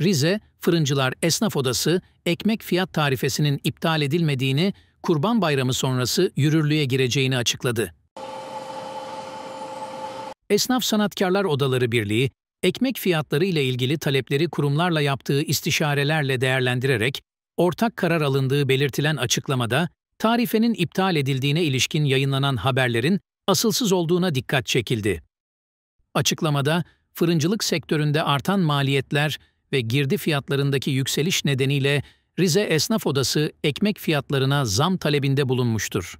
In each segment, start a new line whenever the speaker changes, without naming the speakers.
Rize, Fırıncılar Esnaf Odası, ekmek fiyat tarifesinin iptal edilmediğini, Kurban Bayramı sonrası yürürlüğe gireceğini açıkladı. Esnaf Sanatkarlar Odaları Birliği, ekmek fiyatları ile ilgili talepleri kurumlarla yaptığı istişarelerle değerlendirerek, ortak karar alındığı belirtilen açıklamada, tarifenin iptal edildiğine ilişkin yayınlanan haberlerin asılsız olduğuna dikkat çekildi. Açıklamada, fırıncılık sektöründe artan maliyetler, ve girdi fiyatlarındaki yükseliş nedeniyle Rize Esnaf Odası ekmek fiyatlarına zam talebinde bulunmuştur.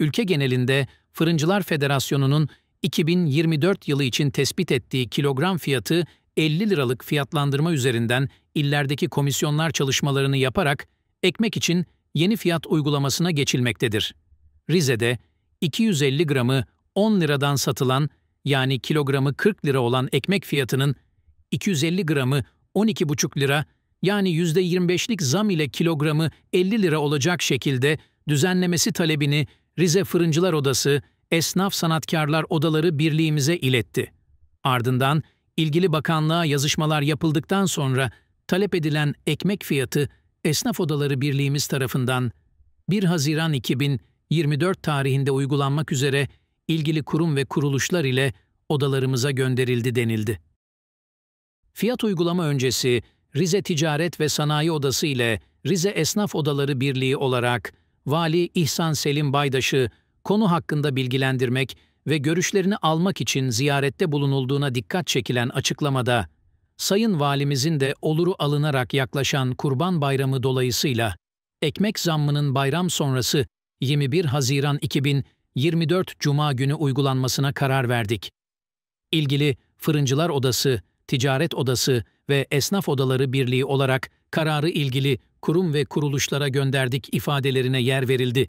Ülke genelinde Fırıncılar Federasyonu'nun 2024 yılı için tespit ettiği kilogram fiyatı 50 liralık fiyatlandırma üzerinden illerdeki komisyonlar çalışmalarını yaparak ekmek için yeni fiyat uygulamasına geçilmektedir. Rize'de 250 gramı 10 liradan satılan yani kilogramı 40 lira olan ekmek fiyatının 250 gramı 12,5 lira yani %25'lik zam ile kilogramı 50 lira olacak şekilde düzenlemesi talebini Rize Fırıncılar Odası, Esnaf Sanatkarlar Odaları Birliğimize iletti. Ardından ilgili bakanlığa yazışmalar yapıldıktan sonra talep edilen ekmek fiyatı Esnaf Odaları Birliğimiz tarafından 1 Haziran 2024 tarihinde uygulanmak üzere ilgili kurum ve kuruluşlar ile odalarımıza gönderildi denildi fiyat uygulama öncesi Rize Ticaret ve Sanayi Odası ile Rize Esnaf Odaları Birliği olarak Vali İhsan Selim Baydaş'ı konu hakkında bilgilendirmek ve görüşlerini almak için ziyarette bulunulduğuna dikkat çekilen açıklamada, Sayın Valimizin de oluru alınarak yaklaşan Kurban Bayramı dolayısıyla ekmek zammının bayram sonrası 21 Haziran 2024 Cuma günü uygulanmasına karar verdik. İlgili Fırıncılar Odası, Ticaret Odası ve Esnaf Odaları Birliği olarak kararı ilgili kurum ve kuruluşlara gönderdik ifadelerine yer verildi.